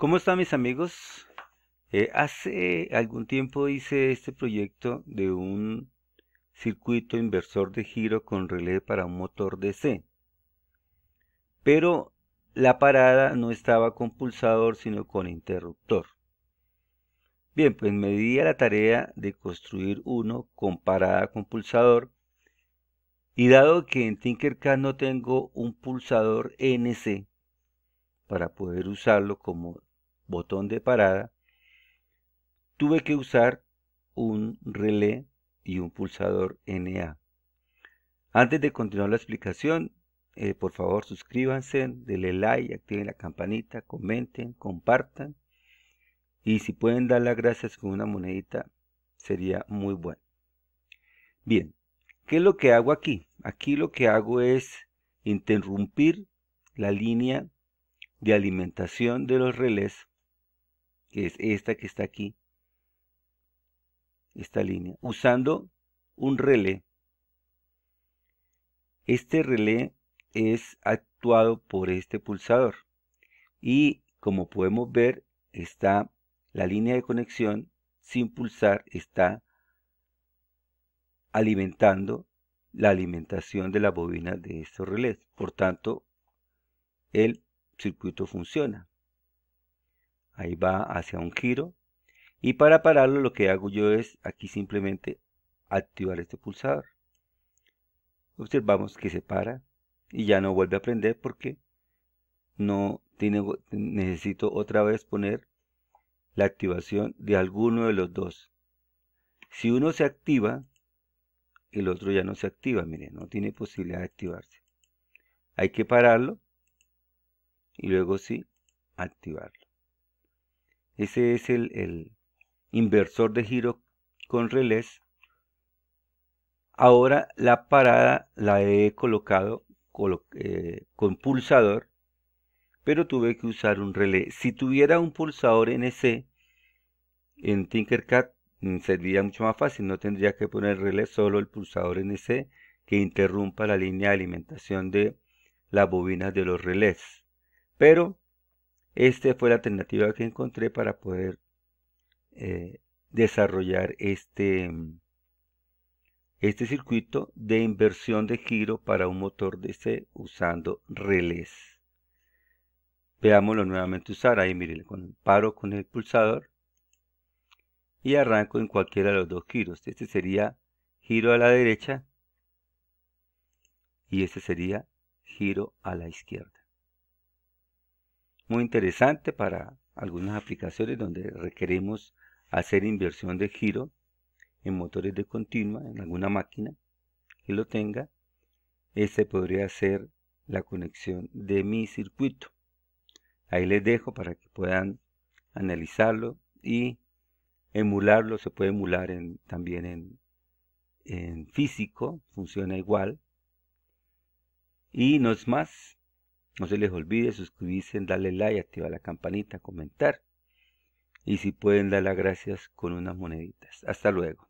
¿Cómo están mis amigos? Eh, hace algún tiempo hice este proyecto de un circuito inversor de giro con relé para un motor DC. Pero la parada no estaba con pulsador sino con interruptor. Bien, pues me di a la tarea de construir uno con parada con pulsador y dado que en Tinkercad no tengo un pulsador NC para poder usarlo como botón de parada, tuve que usar un relé y un pulsador NA. Antes de continuar la explicación, eh, por favor suscríbanse, denle like, activen la campanita, comenten, compartan y si pueden dar las gracias con una monedita sería muy bueno. Bien, ¿qué es lo que hago aquí? Aquí lo que hago es interrumpir la línea de alimentación de los relés que es esta que está aquí, esta línea, usando un relé. Este relé es actuado por este pulsador y como podemos ver está la línea de conexión sin pulsar está alimentando la alimentación de la bobina de estos relés. Por tanto, el circuito funciona ahí va hacia un giro y para pararlo lo que hago yo es aquí simplemente activar este pulsador observamos que se para y ya no vuelve a prender porque no tiene, necesito otra vez poner la activación de alguno de los dos si uno se activa el otro ya no se activa miren no tiene posibilidad de activarse hay que pararlo y luego sí activarlo ese es el, inversor de giro con relés. Ahora la parada la he colocado eh, con pulsador, pero tuve que usar un relé. Si tuviera un pulsador NC en Tinkercad mm, sería mucho más fácil, no tendría que poner relé, solo el pulsador NC que interrumpa la línea de alimentación de las bobinas de los relés. Pero esta fue la alternativa que encontré para poder eh, desarrollar este, mm, este circuito de inversión de giro para un motor DC este usando relés. Veámoslo nuevamente usar. Ahí miren, paro con el pulsador y arranco en cualquiera de los dos giros. Este sería giro a la derecha y este sería giro a la izquierda muy interesante para algunas aplicaciones donde requeremos hacer inversión de giro en motores de continua en alguna máquina que lo tenga este podría ser la conexión de mi circuito ahí les dejo para que puedan analizarlo y emularlo se puede emular también en, en físico funciona igual y no es más no se les olvide suscribirse, darle like, activar la campanita, comentar. Y si pueden dar las gracias con unas moneditas. Hasta luego.